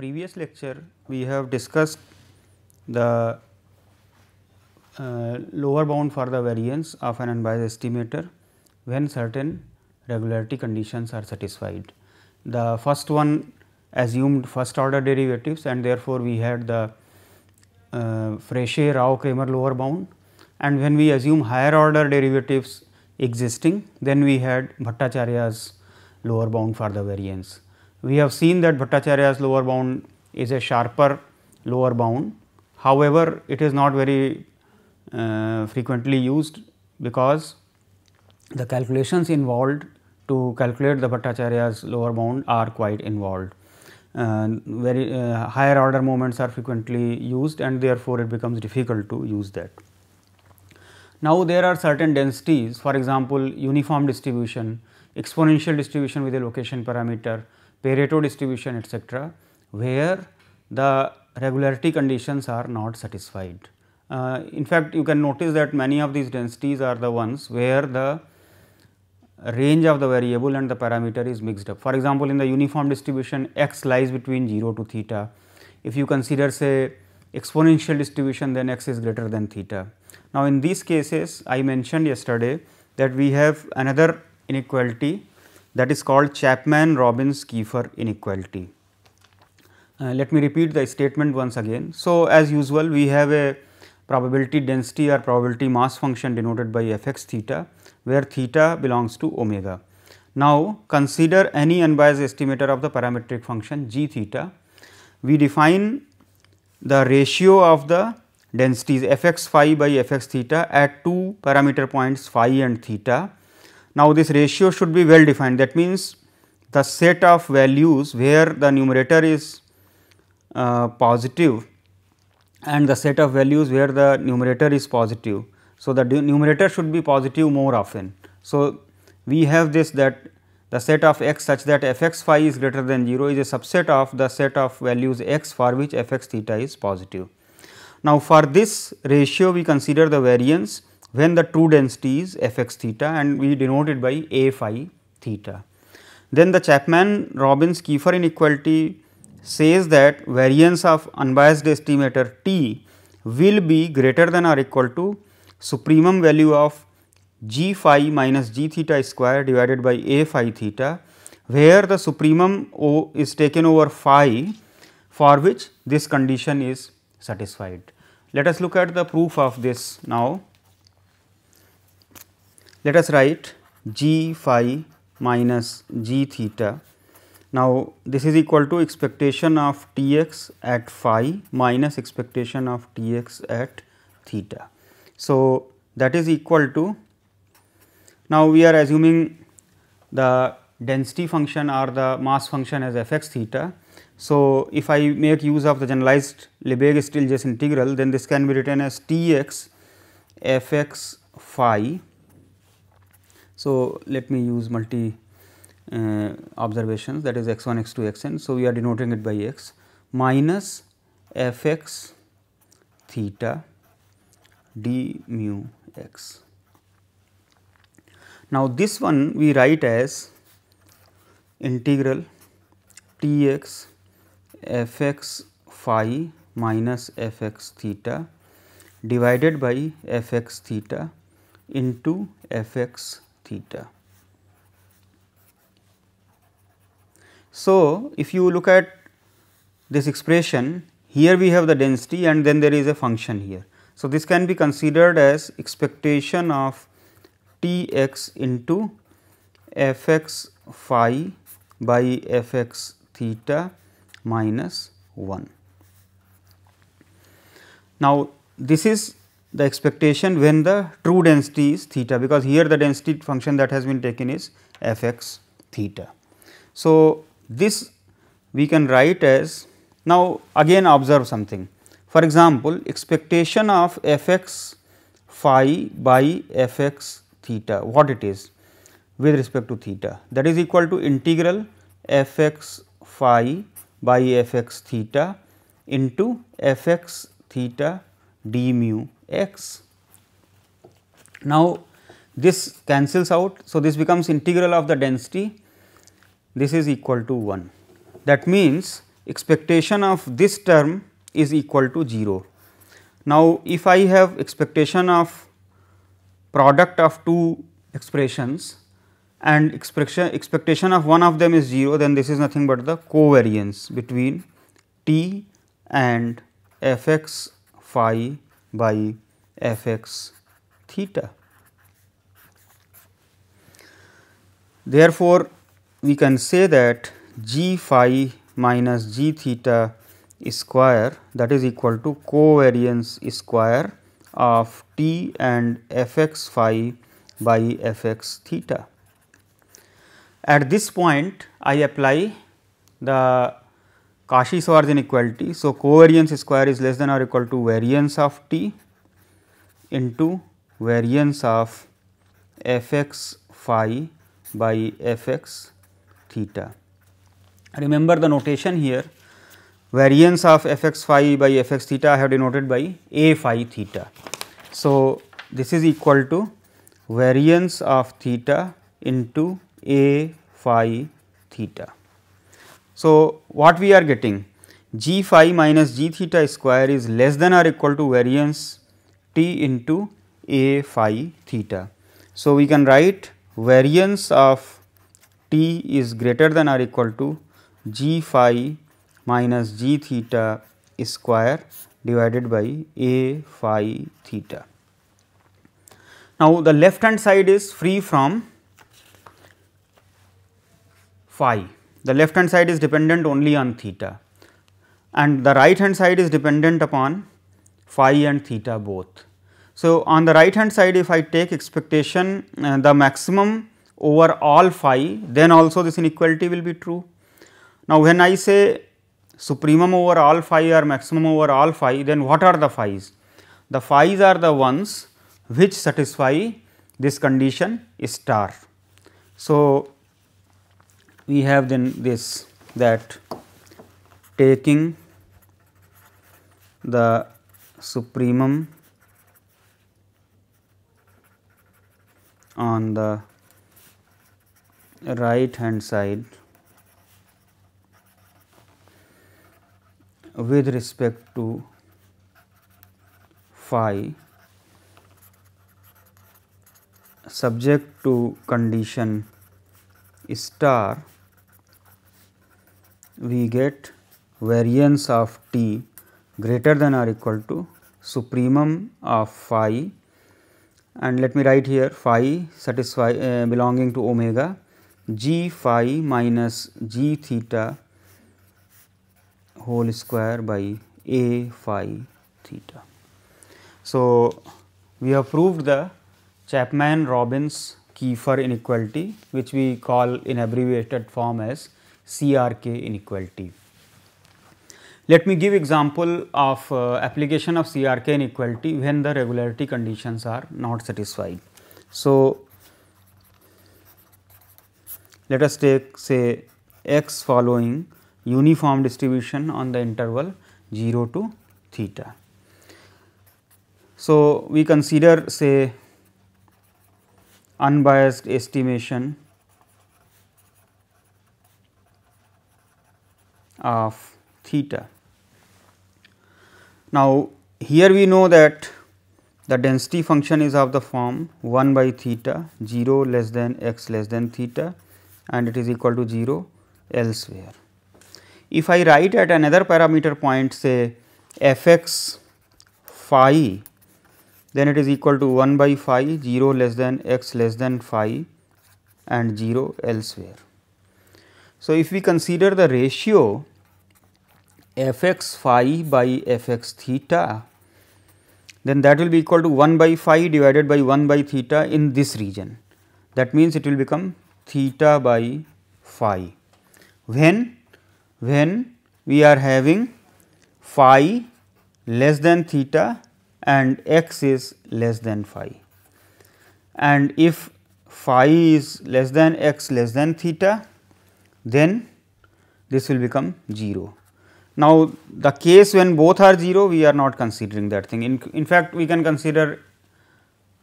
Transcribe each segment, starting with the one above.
previous lecture we have discussed the uh, lower bound for the variance of an unbiased estimator when certain regularity conditions are satisfied. The first one assumed first order derivatives and therefore, we had the uh, Frechet Rao Kramer lower bound and when we assume higher order derivatives existing then we had Bhattacharya's lower bound for the variance. We have seen that Bhattacharya's lower bound is a sharper lower bound. However, it is not very uh, frequently used because the calculations involved to calculate the Bhattacharya's lower bound are quite involved. Uh, very uh, higher order moments are frequently used and therefore, it becomes difficult to use that. Now, there are certain densities for example, uniform distribution, exponential distribution with a location parameter, Pareto distribution etc., where the regularity conditions are not satisfied. Uh, in fact, you can notice that many of these densities are the ones where the range of the variable and the parameter is mixed up. For example, in the uniform distribution x lies between 0 to theta. If you consider say exponential distribution then x is greater than theta. Now, in these cases I mentioned yesterday that we have another inequality that is called Chapman-Robbins-Kiefer inequality. Uh, let me repeat the statement once again. So, as usual we have a probability density or probability mass function denoted by f x theta where theta belongs to omega. Now, consider any unbiased estimator of the parametric function g theta. We define the ratio of the densities f x phi by f x theta at two parameter points phi and theta now, this ratio should be well defined that means the set of values where the numerator is uh, positive and the set of values where the numerator is positive. So, the numerator should be positive more often. So, we have this that the set of x such that f x phi is greater than 0 is a subset of the set of values x for which f x theta is positive. Now, for this ratio we consider the variance when the true density is f x theta and we denote it by a phi theta. Then the Chapman-Robbins-Kiefer inequality says that variance of unbiased estimator t will be greater than or equal to supremum value of g phi minus g theta square divided by a phi theta where the supremum o is taken over phi for which this condition is satisfied. Let us look at the proof of this now let us write g phi minus g theta. Now, this is equal to expectation of T x at phi minus expectation of T x at theta. So, that is equal to now we are assuming the density function or the mass function as f x theta. So, if I make use of the generalized Lebesgue-Stieltjes integral then this can be written as T x f x phi so, let me use multi uh, observations that is x 1 x 2 x n. So, we are denoting it by x minus f x theta d mu x. Now, this one we write as integral t x f x phi minus f x theta divided by f x theta into f x theta. So, if you look at this expression here we have the density and then there is a function here. So, this can be considered as expectation of T x into f x phi by f x theta minus 1. Now, this is the expectation when the true density is theta because here the density function that has been taken is f x theta. So, this we can write as now again observe something for example, expectation of f x phi by f x theta what it is with respect to theta that is equal to integral f x phi by f x theta into f x theta d mu x. Now, this cancels out. So, this becomes integral of the density this is equal to 1. That means, expectation of this term is equal to 0. Now, if I have expectation of product of two expressions and expectation of one of them is 0, then this is nothing but the covariance between t and f x phi by f x theta. Therefore, we can say that g phi minus g theta square that is equal to covariance square of t and f x phi by f x theta. At this point I apply the Cauchy's schwarz inequality. So, covariance square is less than or equal to variance of t into variance of fx phi by fx theta. Remember the notation here variance of fx phi by fx theta I have denoted by a phi theta. So, this is equal to variance of theta into a phi theta. So, what we are getting g phi minus g theta square is less than or equal to variance t into a phi theta. So, we can write variance of t is greater than or equal to g phi minus g theta square divided by a phi theta. Now, the left hand side is free from phi the left hand side is dependent only on theta and the right hand side is dependent upon phi and theta both. So, on the right hand side if I take expectation uh, the maximum over all phi then also this inequality will be true. Now, when I say supremum over all phi or maximum over all phi then what are the phi's? The phi's are the ones which satisfy this condition star. So, we have then this that taking the supremum on the right hand side with respect to phi subject to condition star we get variance of t greater than or equal to supremum of phi and let me write here phi satisfy uh, belonging to omega g phi minus g theta whole square by a phi theta. So, we have proved the Chapman Robbins Kiefer inequality which we call in abbreviated form as CRK inequality. Let me give example of uh, application of CRK inequality when the regularity conditions are not satisfied. So, let us take say x following uniform distribution on the interval 0 to theta. So, we consider say unbiased estimation of theta. Now, here we know that the density function is of the form 1 by theta 0 less than x less than theta and it is equal to 0 elsewhere. If I write at another parameter point say f x phi then it is equal to 1 by phi 0 less than x less than phi and 0 elsewhere. So, if we consider the ratio f x phi by f x theta, then that will be equal to 1 by phi divided by 1 by theta in this region. That means, it will become theta by phi. When? When we are having phi less than theta and x is less than phi. And if phi is less than x less than theta, then this will become 0. Now, the case when both are 0, we are not considering that thing. In, in fact, we can consider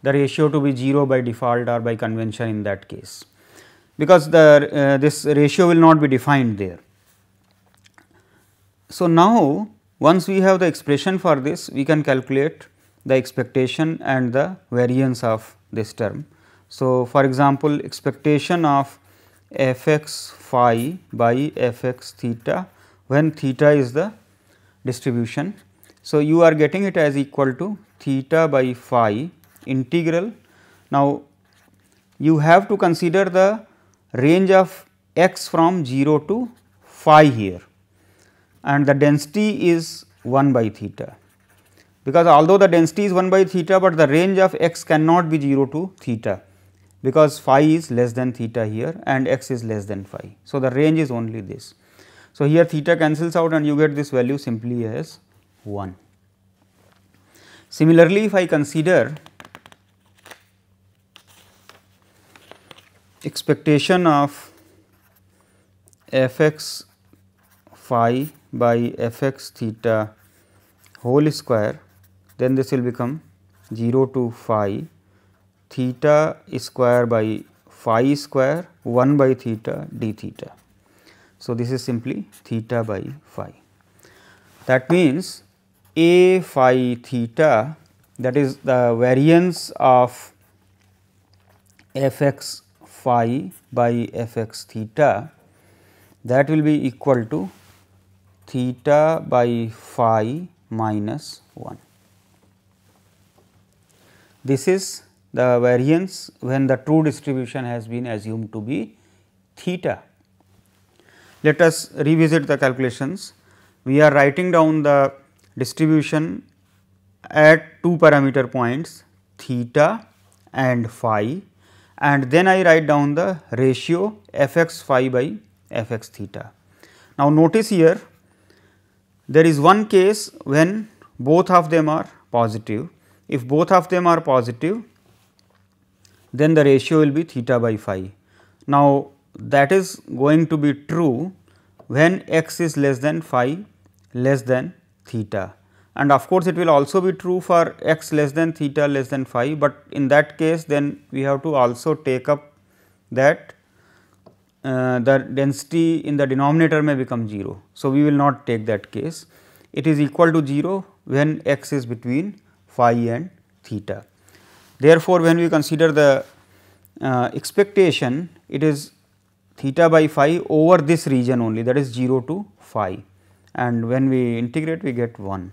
the ratio to be 0 by default or by convention in that case, because the uh, this ratio will not be defined there. So, now once we have the expression for this, we can calculate the expectation and the variance of this term. So, for example, expectation of f x phi by f x theta when theta is the distribution. So, you are getting it as equal to theta by phi integral. Now, you have to consider the range of x from 0 to phi here and the density is 1 by theta because although the density is 1 by theta, but the range of x cannot be 0 to theta because phi is less than theta here and x is less than phi. So, the range is only this. So, here theta cancels out and you get this value simply as 1. Similarly, if I consider expectation of f x phi by f x theta whole square, then this will become 0 to phi theta square by phi square 1 by theta d theta. So, this is simply theta by phi. That means, A phi theta that is the variance of f x phi by f x theta that will be equal to theta by phi minus 1. This is the variance when the true distribution has been assumed to be theta let us revisit the calculations. We are writing down the distribution at two parameter points theta and phi and then I write down the ratio f x phi by f x theta. Now, notice here there is one case when both of them are positive. If both of them are positive, then the ratio will be theta by phi. Now, that is going to be true when x is less than phi less than theta and of course, it will also be true for x less than theta less than phi, but in that case then we have to also take up that uh, the density in the denominator may become 0. So, we will not take that case it is equal to 0 when x is between phi and theta. Therefore, when we consider the uh, expectation it is theta by phi over this region only that is 0 to phi and when we integrate we get 1.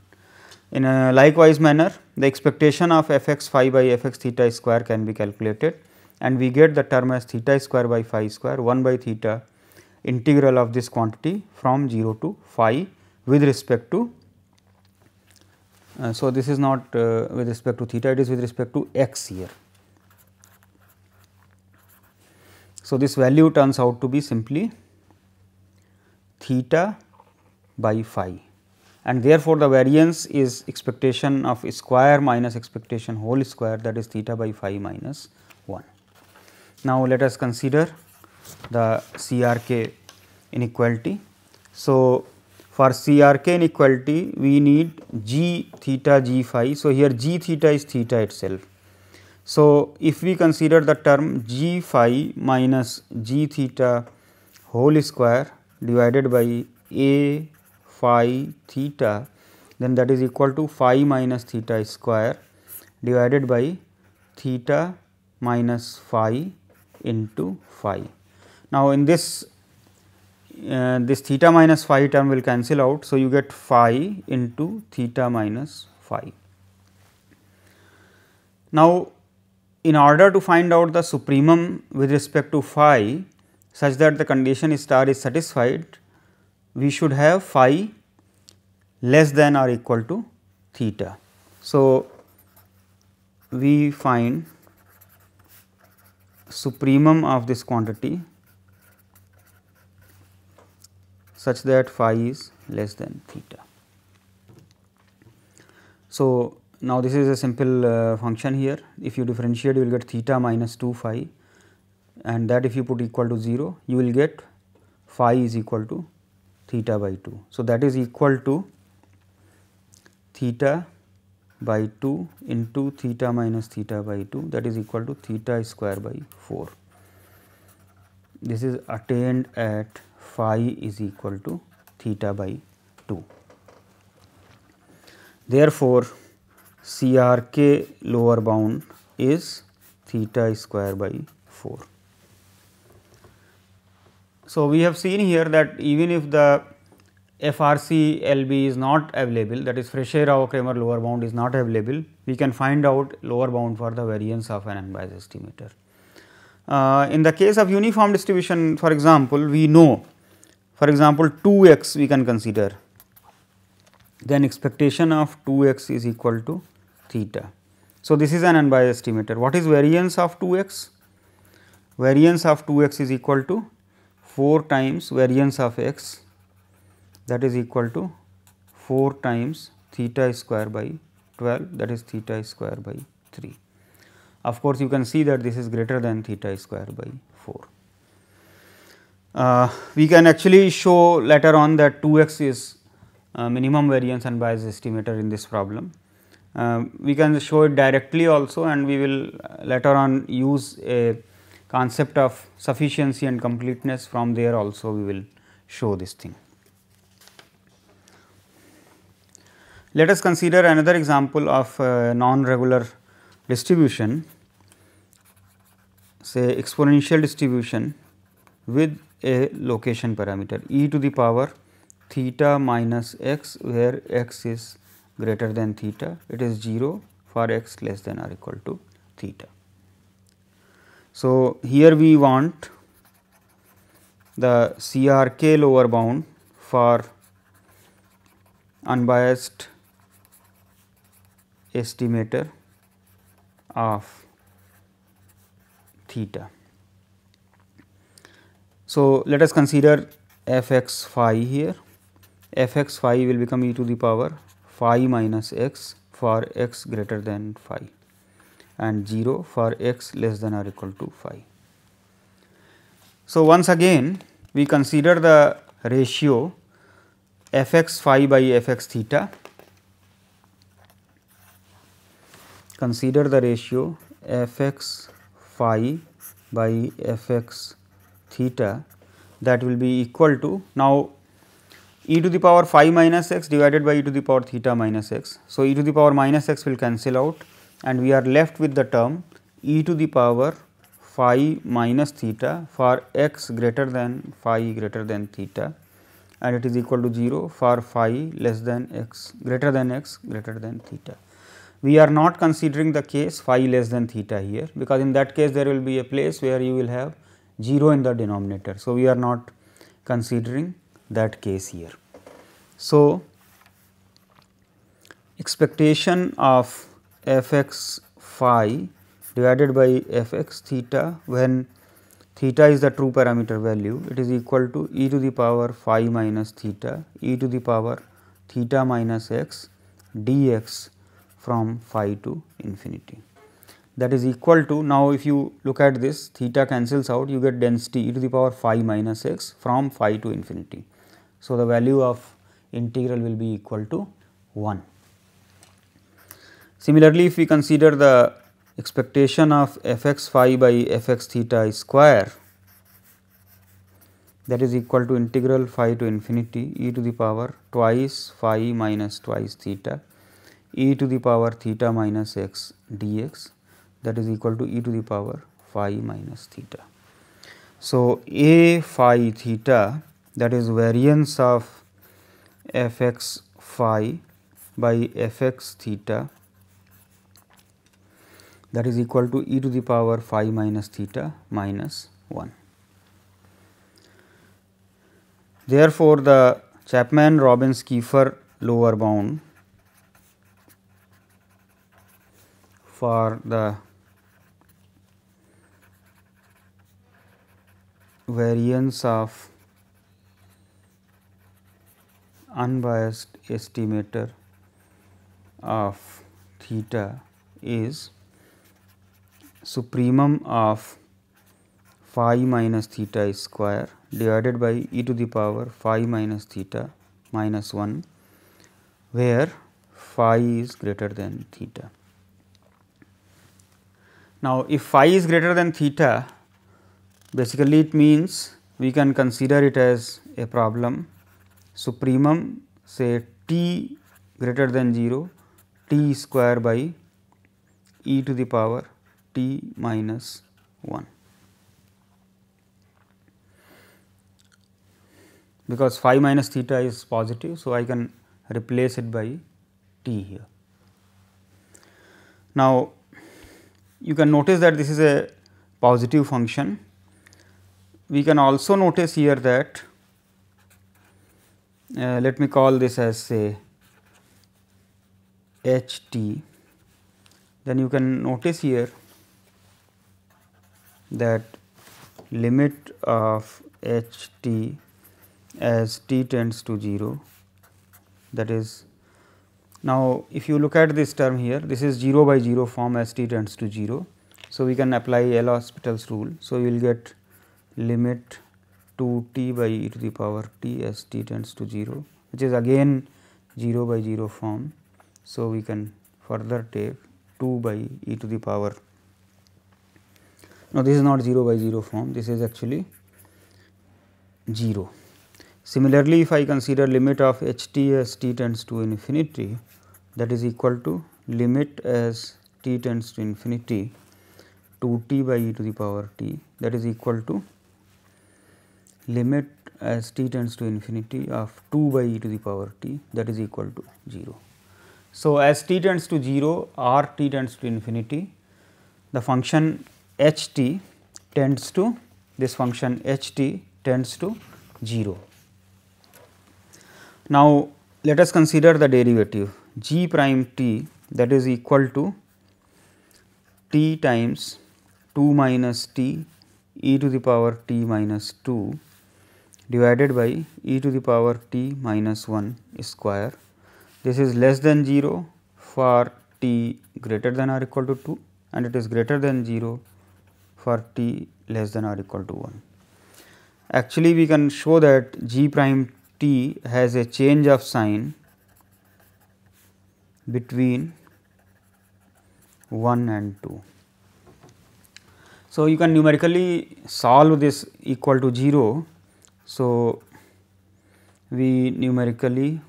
In a likewise manner the expectation of f x phi by f x theta square can be calculated and we get the term as theta square by phi square 1 by theta integral of this quantity from 0 to phi with respect to. Uh, so, this is not uh, with respect to theta it is with respect to x here. So, this value turns out to be simply theta by phi and therefore, the variance is expectation of square minus expectation whole square that is theta by phi minus 1. Now, let us consider the CRK inequality. So, for CRK inequality we need g theta g phi. So, here g theta is theta itself so, if we consider the term g phi minus g theta whole square divided by a phi theta then that is equal to phi minus theta square divided by theta minus phi into phi. Now, in this uh, this theta minus phi term will cancel out. So, you get phi into theta minus phi. Now, in order to find out the supremum with respect to phi such that the condition star is satisfied, we should have phi less than or equal to theta. So, we find supremum of this quantity such that phi is less than theta. So, now this is a simple uh, function here. If you differentiate, you will get theta minus 2 phi and that if you put equal to 0, you will get phi is equal to theta by 2. So that is equal to theta by 2 into theta minus theta by 2 that is equal to theta square by 4. This is attained at phi is equal to theta by 2. Therefore, CRK lower bound is theta square by 4. So, we have seen here that even if the FRC LB is not available that is Fresher Kramer lower bound is not available, we can find out lower bound for the variance of an unbiased estimator. Uh, in the case of uniform distribution for example, we know for example 2x we can consider then expectation of 2x is equal to theta. So, this is an unbiased estimator. What is variance of 2x? Variance of 2x is equal to 4 times variance of x that is equal to 4 times theta square by 12 that is theta square by 3. Of course, you can see that this is greater than theta square by 4. Uh, we can actually show later on that 2x is uh, minimum variance unbiased estimator in this problem. Um, we can show it directly also and we will later on use a concept of sufficiency and completeness from there also we will show this thing. Let us consider another example of uh, non-regular distribution say exponential distribution with a location parameter e to the power theta minus x where x is greater than theta it is 0 for x less than or equal to theta. So, here we want the CRK lower bound for unbiased estimator of theta. So, let us consider f x phi here f x phi will become e to the power phi minus x for x greater than phi and 0 for x less than or equal to phi. So, once again we consider the ratio f x phi by f x theta, consider the ratio f x phi by f x theta that will be equal to now e to the power phi minus x divided by e to the power theta minus x. So, e to the power minus x will cancel out and we are left with the term e to the power phi minus theta for x greater than phi greater than theta and it is equal to 0 for phi less than x greater than x greater than theta. We are not considering the case phi less than theta here because in that case there will be a place where you will have 0 in the denominator. So, we are not considering that case here. So, expectation of f x phi divided by f x theta when theta is the true parameter value it is equal to e to the power phi minus theta e to the power theta minus x dx from phi to infinity that is equal to now if you look at this theta cancels out you get density e to the power phi minus x from phi to infinity. So, the value of integral will be equal to 1. Similarly, if we consider the expectation of f x phi by f x theta square that is equal to integral phi to infinity e to the power twice phi minus twice theta e to the power theta minus x dx that is equal to e to the power phi minus theta. So, a phi theta that is variance of fx phi by fx theta that is equal to e to the power phi minus theta minus 1. Therefore, the Chapman-Robbins-Kiefer lower bound for the variance of unbiased estimator of theta is supremum of phi minus theta square divided by e to the power phi minus theta minus 1 where phi is greater than theta. Now, if phi is greater than theta basically it means we can consider it as a problem supremum say t greater than 0 t square by e to the power t minus 1. Because phi minus theta is positive, so I can replace it by t here. Now, you can notice that this is a positive function. We can also notice here that uh, let me call this as say h t then you can notice here that limit of h t as t tends to 0 that is now if you look at this term here this is 0 by 0 form as t tends to 0. So, we can apply L hospitals rule. So, you will get limit 2t by e to the power t as t tends to 0 which is again 0 by 0 form. So, we can further take 2 by e to the power now this is not 0 by 0 form this is actually 0. Similarly, if I consider limit of h t as t tends to infinity that is equal to limit as t tends to infinity 2 t by e to the power t that is equal to limit as t tends to infinity of 2 by e to the power t that is equal to 0. So, as t tends to 0 or t tends to infinity the function h t tends to this function h t tends to 0. Now, let us consider the derivative g prime t that is equal to t times 2 minus t e to the power t minus 2 divided by e to the power t minus 1 square this is less than 0 for t greater than or equal to 2 and it is greater than 0 for t less than or equal to 1. Actually we can show that g prime t has a change of sign between 1 and 2. So, you can numerically solve this equal to 0 so, we numerically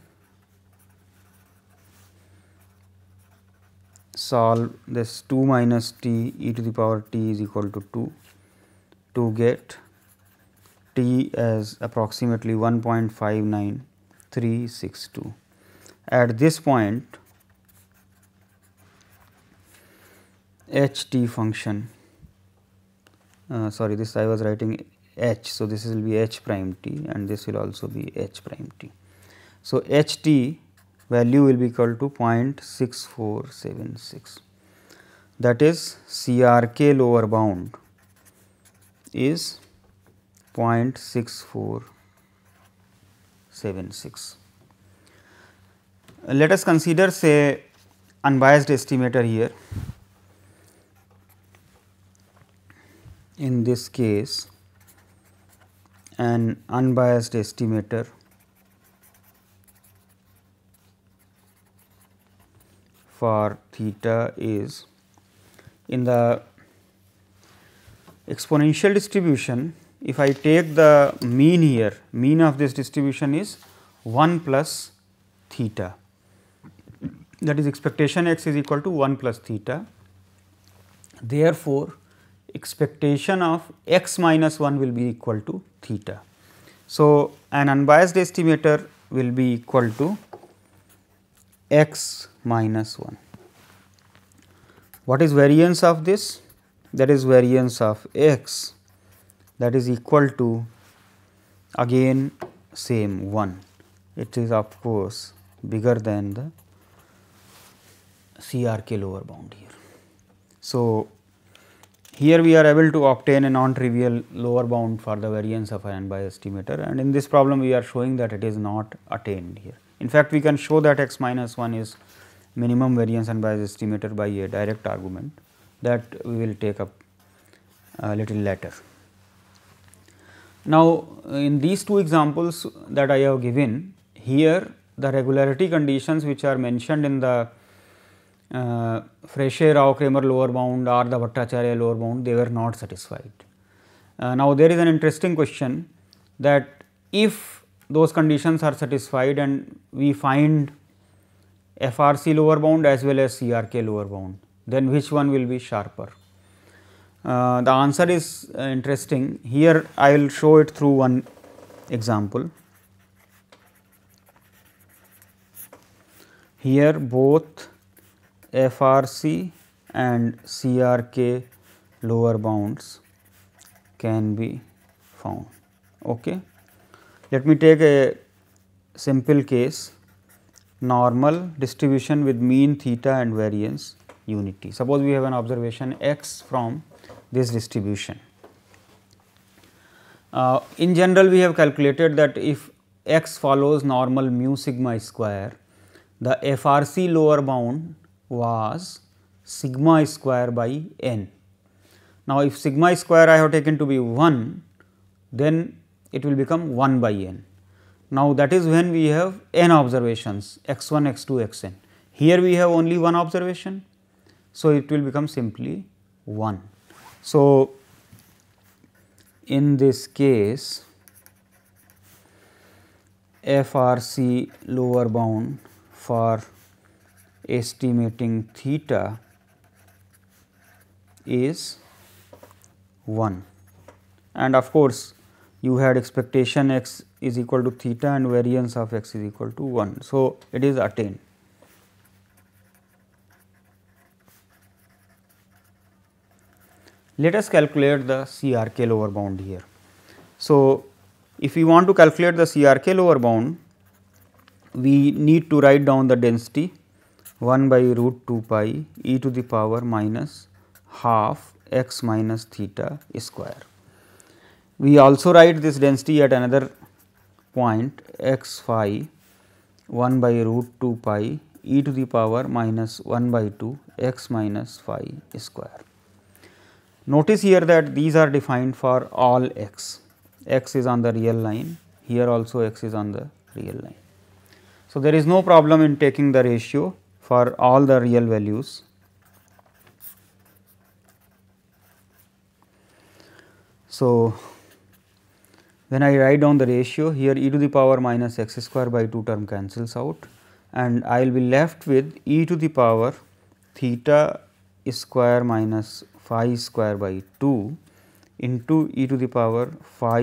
solve this 2 minus t e to the power t is equal to 2 to get t as approximately 1.59362. At this point h t function uh, sorry this I was writing h. So, this will be h prime t and this will also be h prime t. So, h t value will be equal to 0.6476 that is CRK lower bound is 0.6476. Let us consider say unbiased estimator here in this case an unbiased estimator for theta is in the exponential distribution if I take the mean here mean of this distribution is 1 plus theta that is expectation x is equal to 1 plus theta. Therefore, expectation of x minus 1 will be equal to theta. So, an unbiased estimator will be equal to x minus 1. What is variance of this? That is variance of x that is equal to again same 1. It is of course bigger than the CRK lower bound here. So, here we are able to obtain a non-trivial lower bound for the variance of an by estimator and in this problem we are showing that it is not attained here. In fact, we can show that x minus 1 is minimum variance and bias estimator by a direct argument that we will take up a little later. Now, in these two examples that I have given here the regularity conditions which are mentioned in the uh, Frechet, Rao, Kramer lower bound or the Bhattacharya lower bound, they were not satisfied. Uh, now, there is an interesting question that if those conditions are satisfied and we find FRC lower bound as well as CRK lower bound, then which one will be sharper? Uh, the answer is uh, interesting. Here I will show it through one example. Here both FRC and CRK lower bounds can be found. Okay. Let me take a simple case normal distribution with mean theta and variance unity. Suppose we have an observation x from this distribution. Uh, in general we have calculated that if x follows normal mu sigma square the FRC lower bound was sigma square by n. Now, if sigma square I have taken to be 1, then it will become 1 by n. Now, that is when we have n observations x 1, x 2, x n. Here we have only one observation. So, it will become simply 1. So, in this case FRC lower bound for estimating theta is 1 and of course, you had expectation x is equal to theta and variance of x is equal to 1. So, it is attained. Let us calculate the CRK lower bound here. So, if we want to calculate the CRK lower bound, we need to write down the density 1 by root 2 pi e to the power minus half x minus theta square. We also write this density at another point x phi 1 by root 2 pi e to the power minus 1 by 2 x minus phi square. Notice here that these are defined for all x, x is on the real line, here also x is on the real line. So, there is no problem in taking the ratio for all the real values. So, when I write down the ratio here e to the power minus x square by 2 term cancels out and I will be left with e to the power theta square minus phi square by 2 into e to the power phi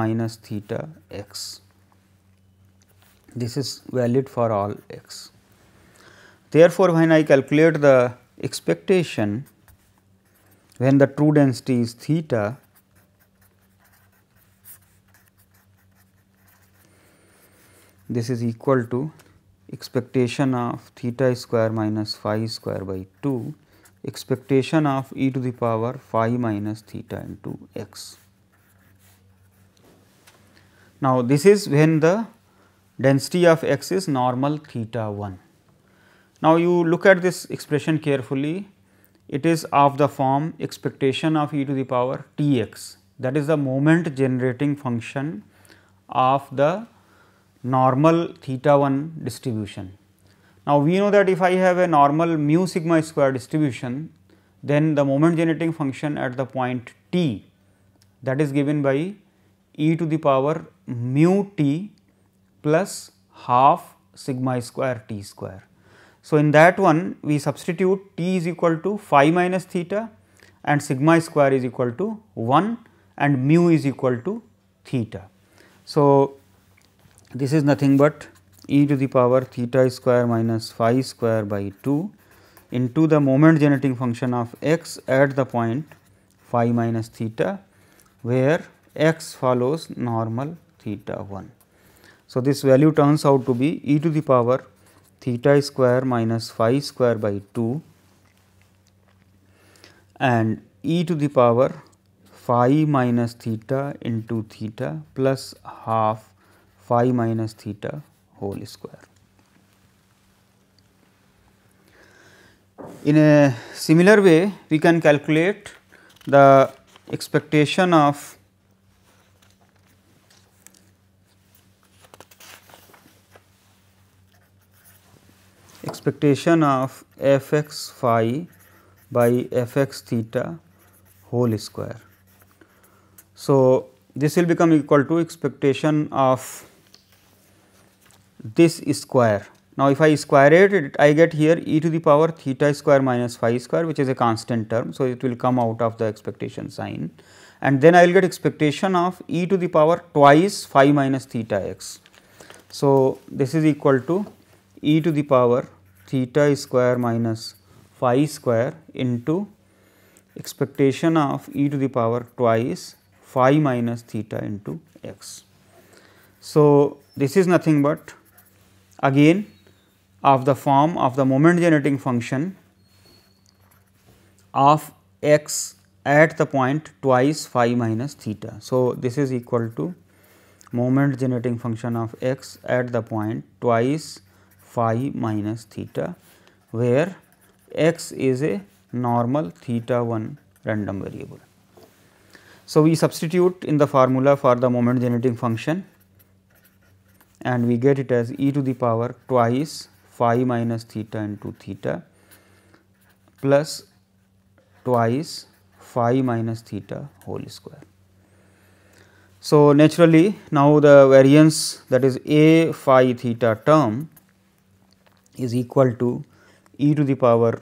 minus theta x. This is valid for all x. Therefore, when I calculate the expectation when the true density is theta, this is equal to expectation of theta square minus phi square by 2 expectation of e to the power phi minus theta into x. Now, this is when the density of x is normal theta 1. Now, you look at this expression carefully, it is of the form expectation of e to the power t x that is the moment generating function of the normal theta 1 distribution. Now, we know that if I have a normal mu sigma square distribution, then the moment generating function at the point t that is given by e to the power mu t plus half sigma square t square. So, in that one we substitute t is equal to phi minus theta and sigma square is equal to 1 and mu is equal to theta. So, this is nothing but e to the power theta square minus phi square by 2 into the moment generating function of x at the point phi minus theta where x follows normal theta 1. So, this value turns out to be e to the power theta square minus phi square by 2 and e to the power phi minus theta into theta plus half phi minus theta whole square. In a similar way, we can calculate the expectation of expectation of f x phi by f x theta whole square. So, this will become equal to expectation of this square. Now, if I square it, it, I get here e to the power theta square minus phi square which is a constant term. So, it will come out of the expectation sign and then I will get expectation of e to the power twice phi minus theta x. So, this is equal to e to the power theta square minus phi square into expectation of e to the power twice phi minus theta into x. So, this is nothing but again of the form of the moment generating function of x at the point twice phi minus theta. So, this is equal to moment generating function of x at the point twice phi minus theta where x is a normal theta 1 random variable. So, we substitute in the formula for the moment generating function and we get it as e to the power twice phi minus theta into theta plus twice phi minus theta whole square. So, naturally now the variance that is a phi theta term is equal to e to the power.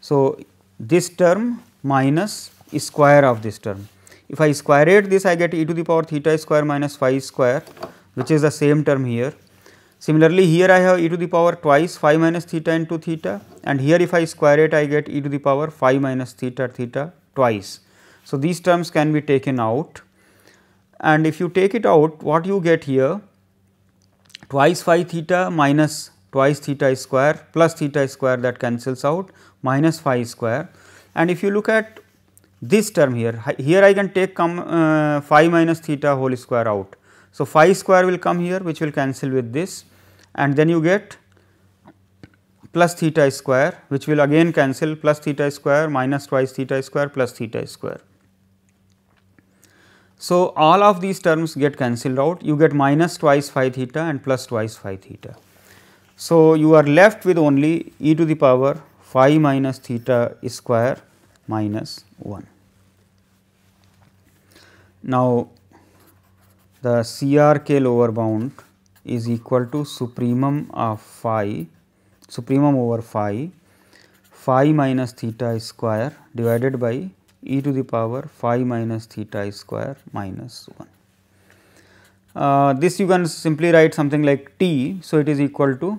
So, this term minus square of this term. If I square it this I get e to the power theta square minus phi square which is the same term here. Similarly, here I have e to the power twice phi minus theta into theta and here if I square it I get e to the power phi minus theta theta twice. So, these terms can be taken out and if you take it out what you get here twice phi theta minus twice theta square plus theta square that cancels out minus phi square. And if you look at this term here, here I can take come, uh, phi minus theta whole square out. So, phi square will come here which will cancel with this and then you get plus theta square which will again cancel plus theta square minus twice theta square plus theta square. So, all of these terms get cancelled out you get minus twice phi theta and plus twice phi theta. So, you are left with only e to the power phi minus theta square minus 1. Now, the CRK lower bound is equal to supremum of phi supremum over phi phi minus theta square divided by e to the power phi minus theta square minus 1. Uh, this you can simply write something like t. So, it is equal to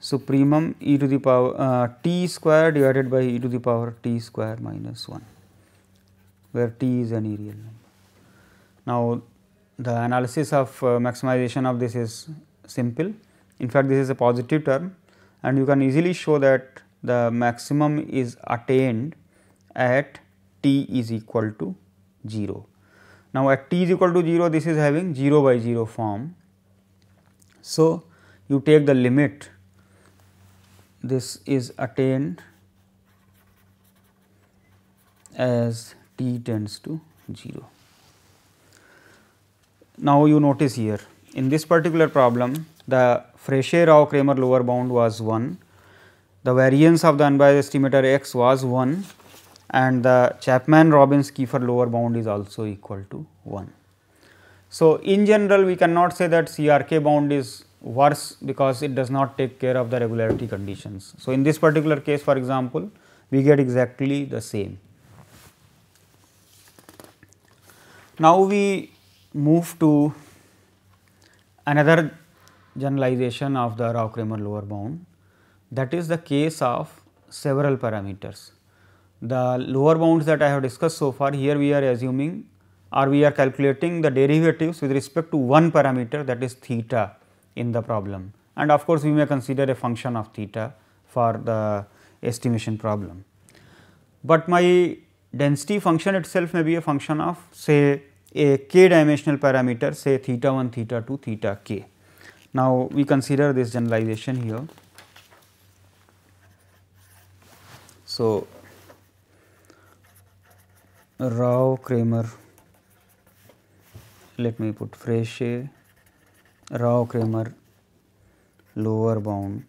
supremum e to the power uh, t square divided by e to the power t square minus 1 where t is an real number. Now, the analysis of uh, maximization of this is simple. In fact, this is a positive term and you can easily show that the maximum is attained at t is equal to 0. Now, at t is equal to 0 this is having 0 by 0 form. So, you take the limit this is attained as t tends to 0. Now, you notice here in this particular problem the Frechet-Rao-Kramer lower bound was 1, the variance of the unbiased estimator x was 1 and the Chapman-Robbins Kiefer lower bound is also equal to 1. So, in general we cannot say that CRK bound is worse because it does not take care of the regularity conditions. So, in this particular case for example, we get exactly the same. Now, we move to another generalization of the Rao-Kramer lower bound that is the case of several parameters. The lower bounds that I have discussed so far here we are assuming or we are calculating the derivatives with respect to one parameter that is theta in the problem and of course, we may consider a function of theta for the estimation problem. But my density function itself may be a function of say a k dimensional parameter say theta 1, theta 2, theta k. Now, we consider this generalization here. So, Rao Kramer. Let me put Fresche, Rao Kramer lower bound.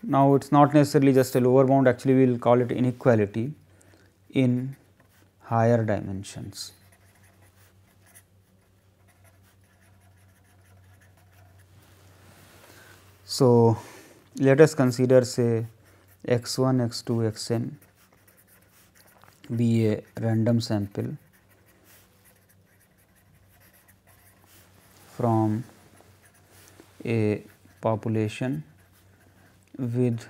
Now, it is not necessarily just a lower bound actually we will call it inequality in higher dimensions. So, let us consider say x 1, x 2, x n be a uh, random sample from a population with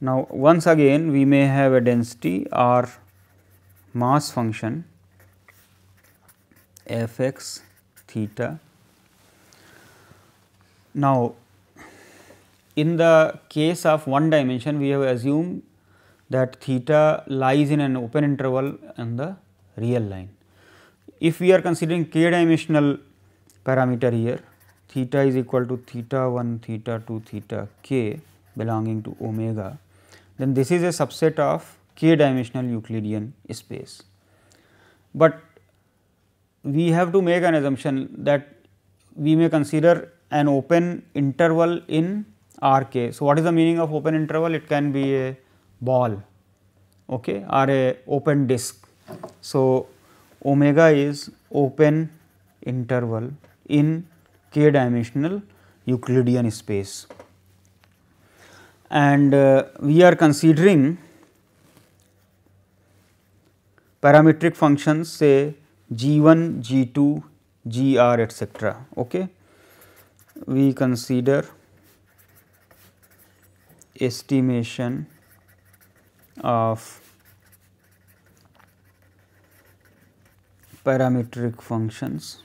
now once again we may have a density or mass function f x theta. Now in the case of one dimension we have assumed that theta lies in an open interval on the real line. If we are considering k dimensional parameter here theta is equal to theta 1 theta 2 theta k belonging to omega then this is a subset of k dimensional Euclidean space. But we have to make an assumption that we may consider an open interval in R k. So, what is the meaning of open interval? It can be a ball okay or a open disk. So, omega is open interval in k dimensional Euclidean space and uh, we are considering parametric functions say g1, g2, gr etc. Okay. We consider estimation of parametric functions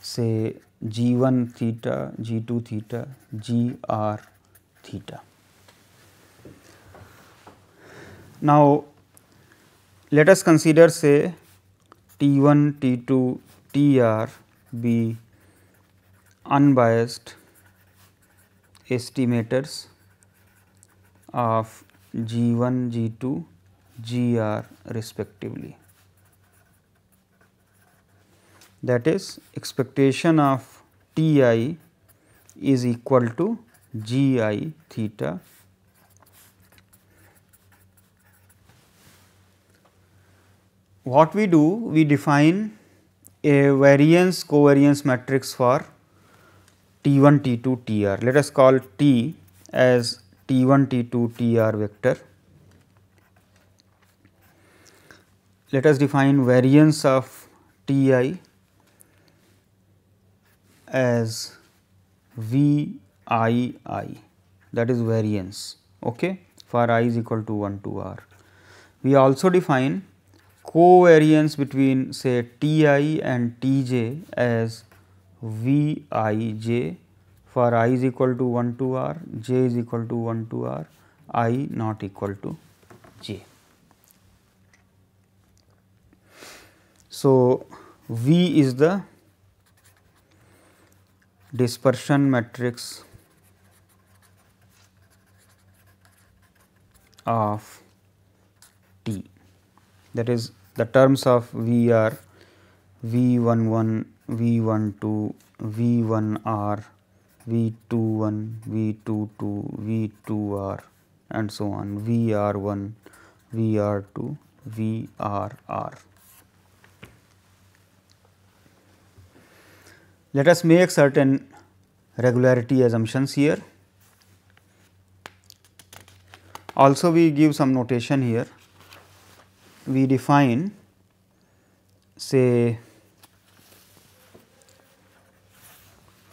say g1 theta, g2 theta, g r theta. Now, let us consider say t1, t2, tr be unbiased estimators of G1, G2, GR respectively. That is expectation of Ti is equal to Gi theta what we do we define a variance covariance matrix for T1 T2 TR let us call T as t1 t2 tr vector. Let us define variance of ti as vii that is variance okay, for i is equal to 1 to r. We also define covariance between say ti and tj as vij for i is equal to 1 to r, j is equal to 1 to r, i not equal to j. So, V is the dispersion matrix of T that is the terms of V are v one one, v one two, v V1R, V21, V22, V2R and so on, VR1, VR2, VRR. Let us make certain regularity assumptions here. Also we give some notation here. We define say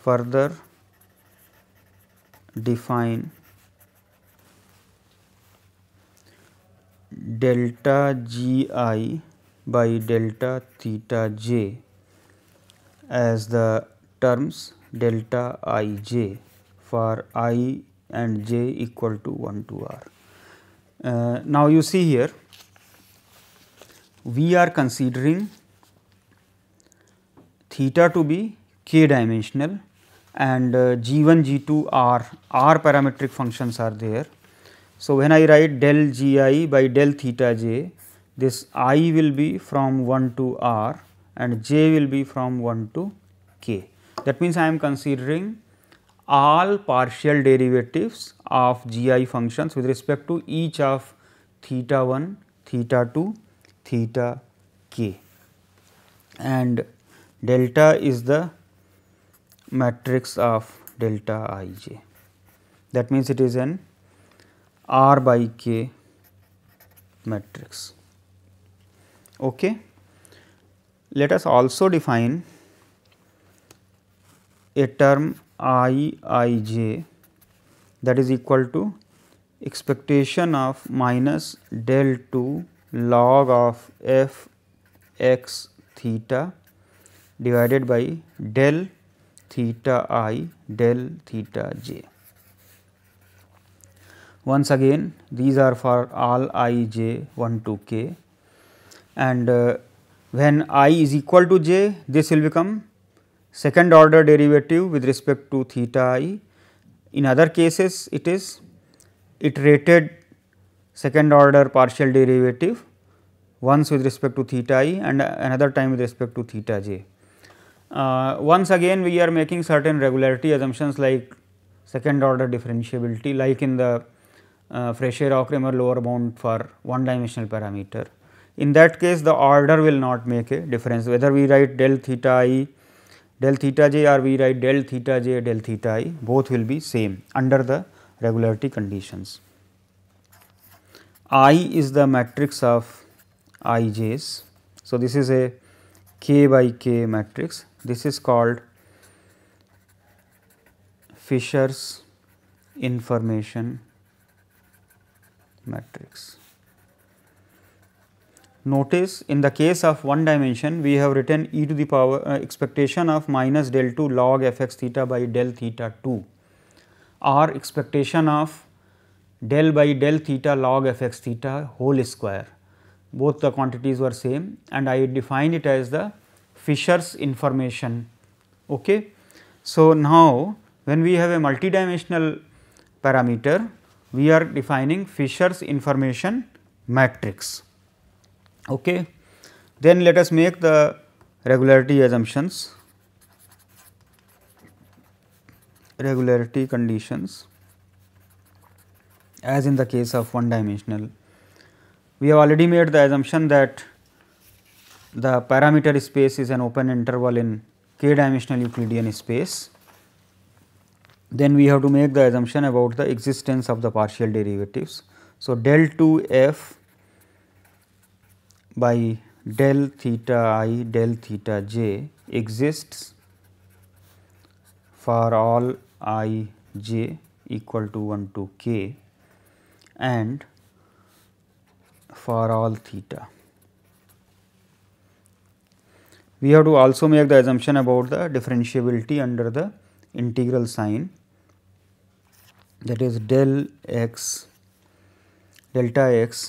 further define delta g i by delta theta j as the terms delta i j for i and j equal to 1 to r. Uh, now, you see here we are considering theta to be k dimensional and g1 uh, g2 are r parametric functions are there. So, when I write del gi by del theta j this i will be from 1 to r and j will be from 1 to k. That means, I am considering all partial derivatives of gi functions with respect to each of theta 1, theta 2, theta k and delta is the matrix of delta ij that means it is an r by k matrix okay let us also define a term i i j that is equal to expectation of minus del 2 log of f x theta divided by del theta i del theta j. Once again these are for all i j 1 to k and uh, when i is equal to j this will become second order derivative with respect to theta i. In other cases it is iterated second order partial derivative once with respect to theta i and another time with respect to theta j. Uh, once again we are making certain regularity assumptions like second order differentiability like in the uh, Fresher Kramer lower bound for one dimensional parameter. In that case the order will not make a difference whether we write del theta i del theta j or we write del theta j del theta i both will be same under the regularity conditions. i is the matrix of ij's. So, this is a k by k matrix this is called Fisher's information matrix. Notice in the case of one dimension we have written e to the power uh, expectation of minus del 2 log f x theta by del theta 2 or expectation of del by del theta log f x theta whole square both the quantities were same and I define it as the Fisher's information. Okay. So, now when we have a multidimensional parameter, we are defining Fisher's information matrix. Okay. Then let us make the regularity assumptions, regularity conditions as in the case of one dimensional. We have already made the assumption that the parameter space is an open interval in k dimensional Euclidean space, then we have to make the assumption about the existence of the partial derivatives. So, del 2 f by del theta i del theta j exists for all i j equal to 1 to k and for all theta we have to also make the assumption about the differentiability under the integral sign that is del x delta x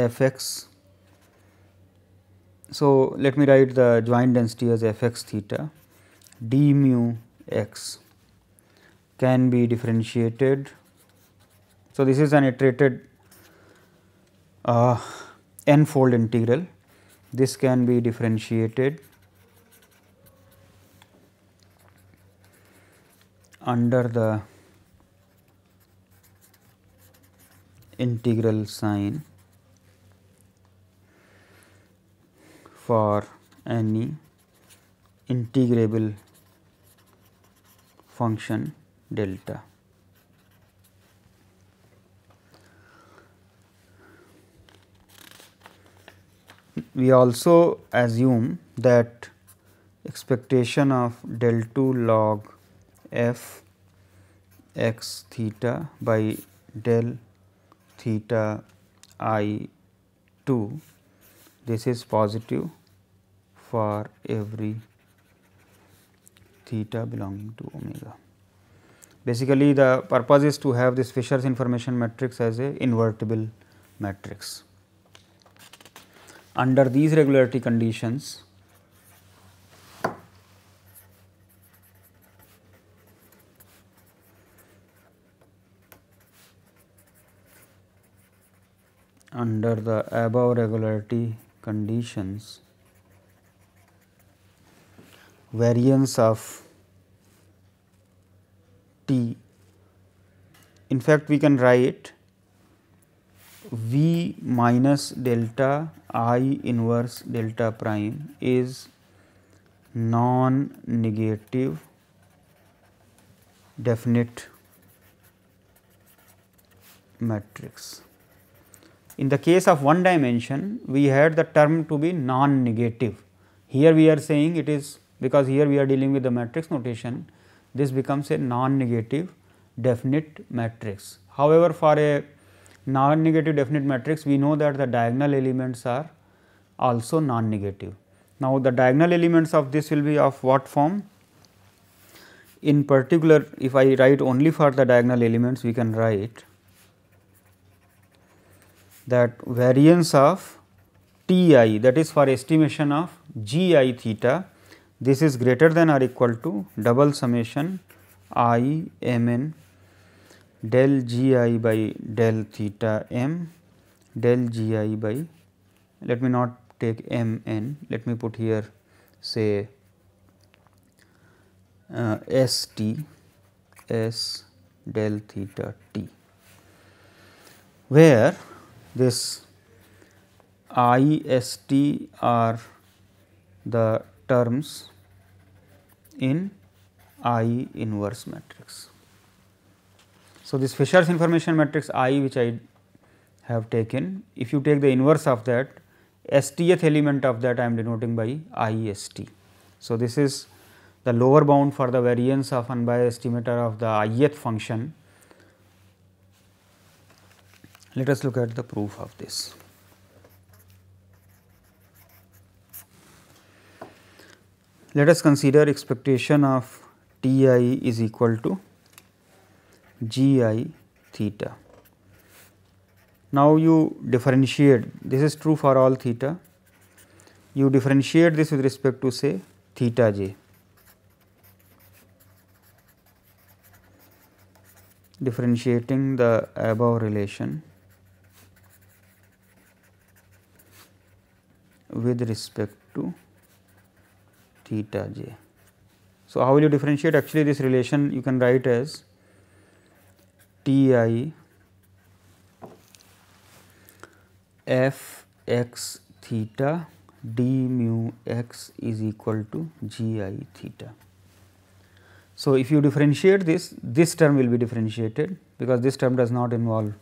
f x. So, let me write the joint density as f x theta d mu x can be differentiated. So, this is an iterated uh, n fold integral this can be differentiated under the integral sign for any integrable function delta. we also assume that expectation of del 2 log f x theta by del theta i 2 this is positive for every theta belonging to omega. Basically the purpose is to have this Fisher's information matrix as a invertible matrix under these regularity conditions under the above regularity conditions variance of t in fact we can write V minus delta I inverse delta prime is non-negative definite matrix. In the case of one dimension, we had the term to be non-negative. Here we are saying it is because here we are dealing with the matrix notation, this becomes a non-negative definite matrix. However, for a non-negative definite matrix we know that the diagonal elements are also non-negative. Now, the diagonal elements of this will be of what form? In particular if I write only for the diagonal elements we can write that variance of T i that is for estimation of g i theta this is greater than or equal to double summation i m n del g i by del theta m del g i by let me not take m n let me put here say uh, s t s del theta t where this i s t are the terms in i inverse matrix. So, this Fisher's information matrix I which I have taken, if you take the inverse of that stth element of that I am denoting by IST. So, this is the lower bound for the variance of unbiased estimator of the ith function. Let us look at the proof of this. Let us consider expectation of T i is equal to g i theta. Now, you differentiate this is true for all theta you differentiate this with respect to say theta j. differentiating the above relation with respect to theta j. So, how will you differentiate actually this relation you can write as ti f x theta d mu x is equal to g i theta. So, if you differentiate this, this term will be differentiated because this term does not involve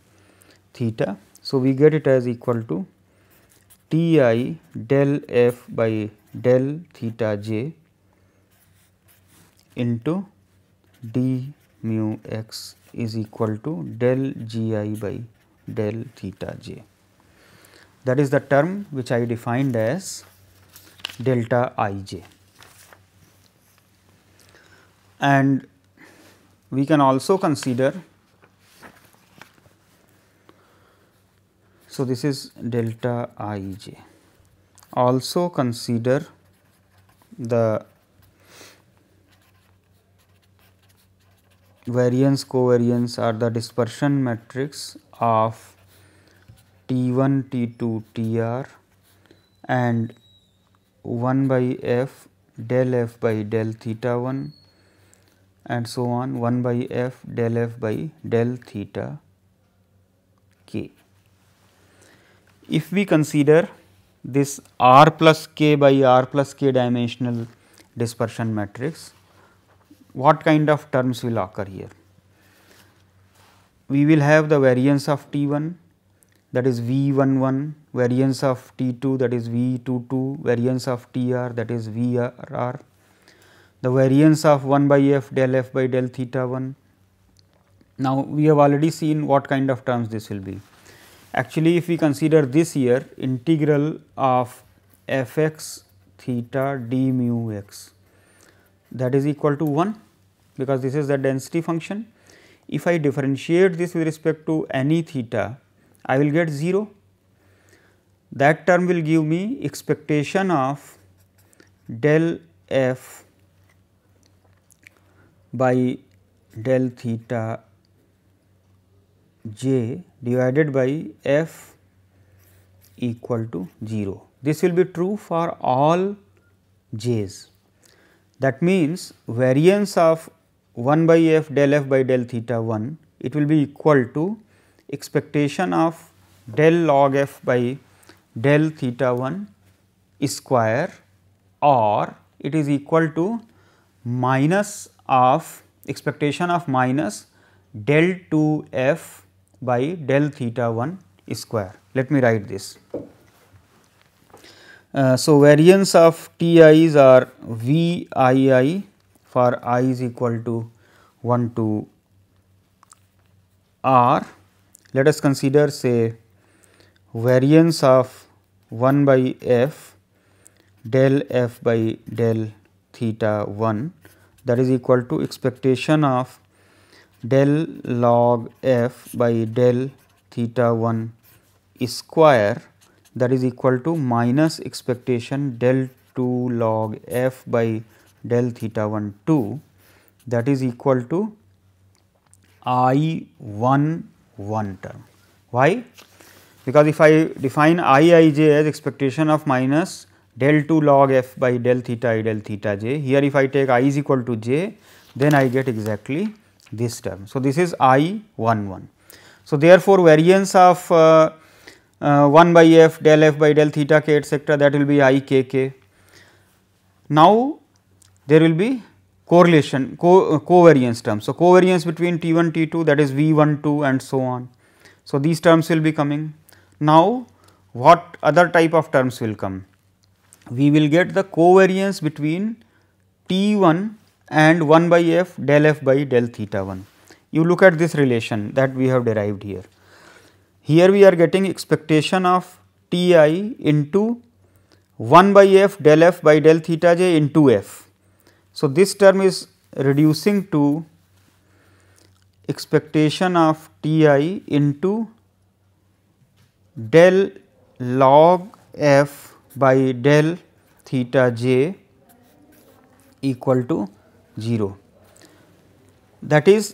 theta. So, we get it as equal to T i del f by del theta j into d mu x is equal to del g i by del theta j. That is the term which I defined as delta i j. And we can also consider So, this is delta i j. Also consider the variance covariance are the dispersion matrix of T1, T2, Tr and 1 by f del f by del theta 1 and so on 1 by f del f by del theta k. If we consider this r plus k by r plus k dimensional dispersion matrix what kind of terms will occur here? We will have the variance of T1 that is V11, variance of T2 that is V22, variance of Tr that is VRR, the variance of 1 by f del f by del theta 1. Now, we have already seen what kind of terms this will be. Actually, if we consider this here integral of f x theta d mu x that is equal to 1 because this is the density function. If I differentiate this with respect to any theta, I will get 0. That term will give me expectation of del f by del theta j divided by f equal to 0. This will be true for all j's. That means, variance of 1 by f del f by del theta 1 it will be equal to expectation of del log f by del theta 1 square or it is equal to minus of expectation of minus del 2 f by del theta 1 square. Let me write this. Uh, so, variance of TIs are VII for i is equal to 1 to r let us consider say variance of 1 by f del f by del theta 1 that is equal to expectation of del log f by del theta 1 square that is equal to minus expectation del 2 log f by del theta 1 2 that is equal to I 1 1 term. Why? Because if I define I i j as expectation of minus del 2 log f by del theta i del theta j, here if I take i is equal to j, then I get exactly this term. So, this is I 1 1. So, therefore, variance of uh, uh, 1 by f del f by del theta k etcetera that will be i k k. Now, there will be correlation co covariance terms. So, covariance between T1 T2 that is V12 and so on. So, these terms will be coming. Now, what other type of terms will come? We will get the covariance between T1 and 1 by f del f by del theta 1. You look at this relation that we have derived here. Here we are getting expectation of Ti into 1 by f del f by del theta j into f so, this term is reducing to expectation of T i into del log f by del theta j equal to 0. That is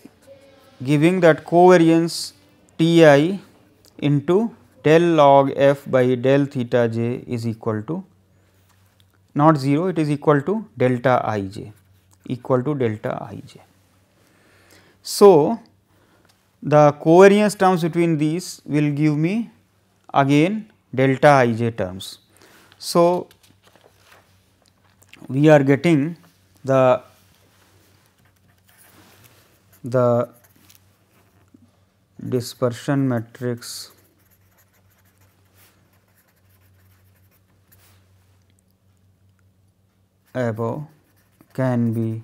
giving that covariance T i into del log f by del theta j is equal to not 0 it is equal to delta ij equal to delta ij. So, the covariance terms between these will give me again delta ij terms. So, we are getting the the dispersion matrix above can be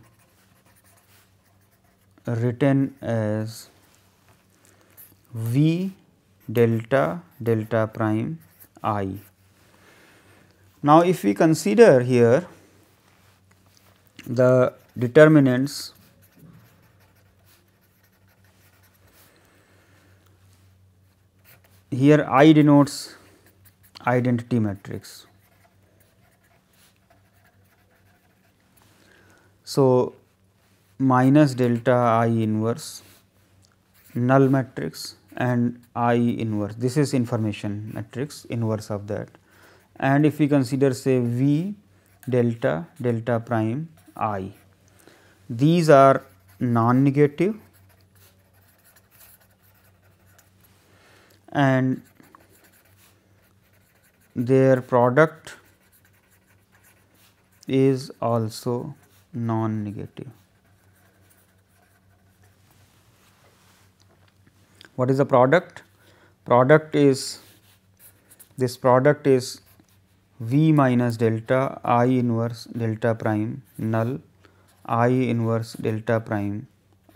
written as V delta delta prime i. Now, if we consider here the determinants here i denotes identity matrix So, minus delta I inverse null matrix and I inverse this is information matrix inverse of that and if we consider say V delta delta prime I these are non-negative and their product is also non-negative. What is the product? Product is this product is V minus delta I inverse delta prime null I inverse delta prime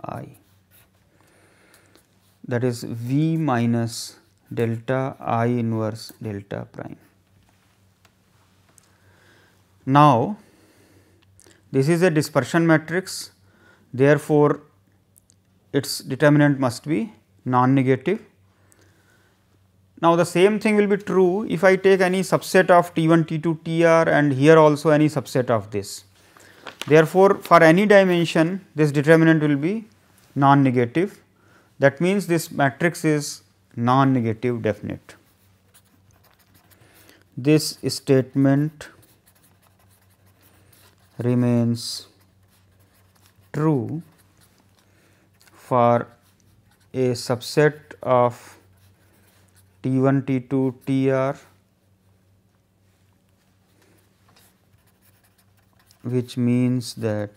I that is V minus delta I inverse delta prime. Now, this is a dispersion matrix therefore, its determinant must be non-negative. Now, the same thing will be true if I take any subset of T1, T2, TR and here also any subset of this. Therefore, for any dimension this determinant will be non-negative that means this matrix is non-negative definite. This statement remains true for a subset of T1, T2, Tr which means that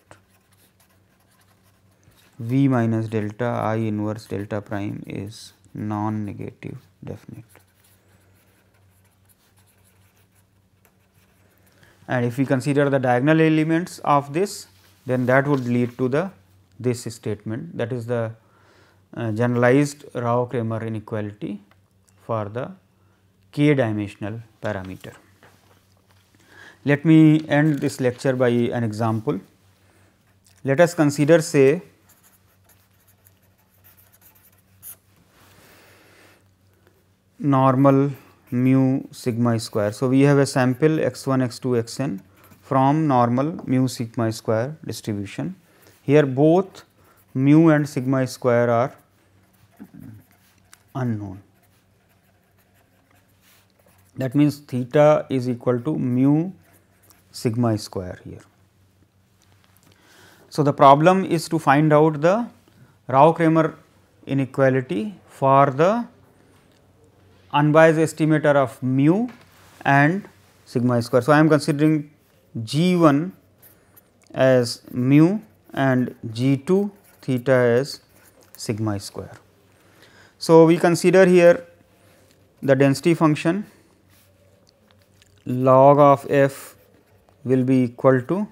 V minus delta I inverse delta prime is non-negative definite. and if we consider the diagonal elements of this then that would lead to the this statement that is the uh, generalized Rao-Kramer inequality for the k dimensional parameter. Let me end this lecture by an example. Let us consider say normal mu sigma square. So, we have a sample x1, x2, xn from normal mu sigma square distribution. Here both mu and sigma square are unknown. That means, theta is equal to mu sigma square here. So, the problem is to find out the Rao Kramer inequality for the unbiased estimator of mu and sigma square. So, I am considering g 1 as mu and g 2 theta as sigma square. So, we consider here the density function log of f will be equal to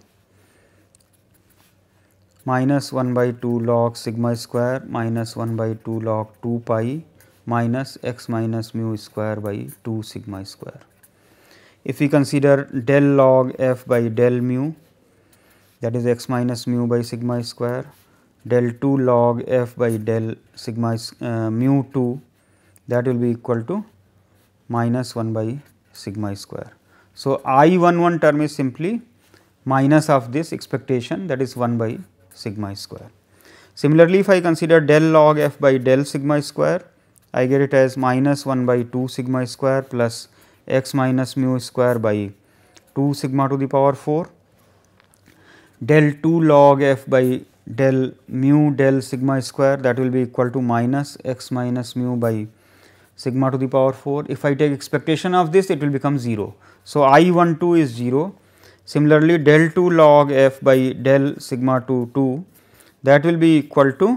minus 1 by 2 log sigma square minus 1 by 2 log 2 pi minus x minus mu square by 2 sigma square. If we consider del log f by del mu that is x minus mu by sigma square del 2 log f by del sigma uh, mu 2 that will be equal to minus 1 by sigma square. So, I 1 1 term is simply minus of this expectation that is 1 by sigma square. Similarly, if I consider del log f by del sigma square I get it as minus 1 by 2 sigma square plus x minus mu square by 2 sigma to the power 4 del 2 log f by del mu del sigma square that will be equal to minus x minus mu by sigma to the power 4. If I take expectation of this it will become 0. So, I 1 2 is 0. Similarly, del 2 log f by del sigma 2 2 that will be equal to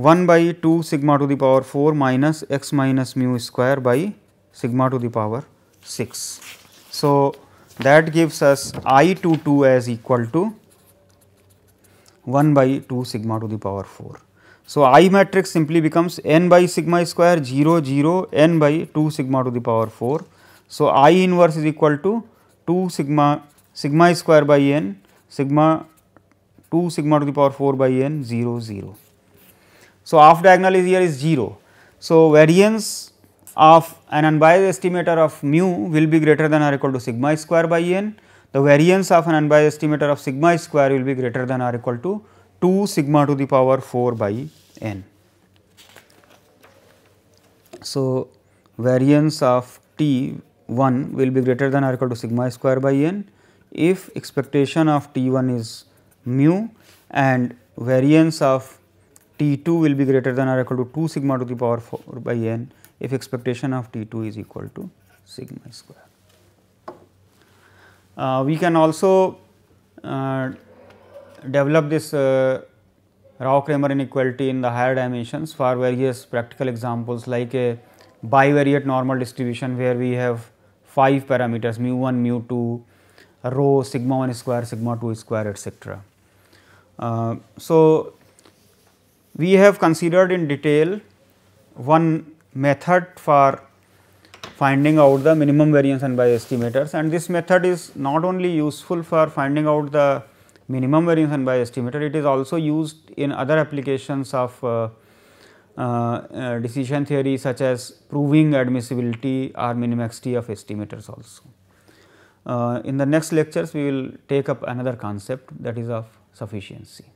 1 by 2 sigma to the power 4 minus x minus mu square by sigma to the power 6. So, that gives us i 2 2 as equal to 1 by 2 sigma to the power 4. So, I matrix simply becomes n by sigma square 0 0 n by 2 sigma to the power 4. So, I inverse is equal to 2 sigma sigma square by n sigma 2 sigma to the power 4 by n 0 0. So, off diagonal is here is 0. So, variance of an unbiased estimator of mu will be greater than or equal to sigma square by n. The variance of an unbiased estimator of sigma square will be greater than or equal to 2 sigma to the power 4 by n. So, variance of t 1 will be greater than or equal to sigma square by n if expectation of t 1 is mu and variance of T2 will be greater than or equal to 2 sigma to the power 4 by n if expectation of T2 is equal to sigma square. Uh, we can also uh, develop this uh, Rao-Kramer inequality in the higher dimensions for various practical examples like a bivariate normal distribution where we have 5 parameters mu 1, mu 2, rho, sigma 1 square, sigma 2 square etc. Uh, so, we have considered in detail one method for finding out the minimum variance and bias estimators and this method is not only useful for finding out the minimum variance and bias estimator, it is also used in other applications of uh, uh, uh, decision theory such as proving admissibility or minimaxity of estimators also. Uh, in the next lectures, we will take up another concept that is of sufficiency.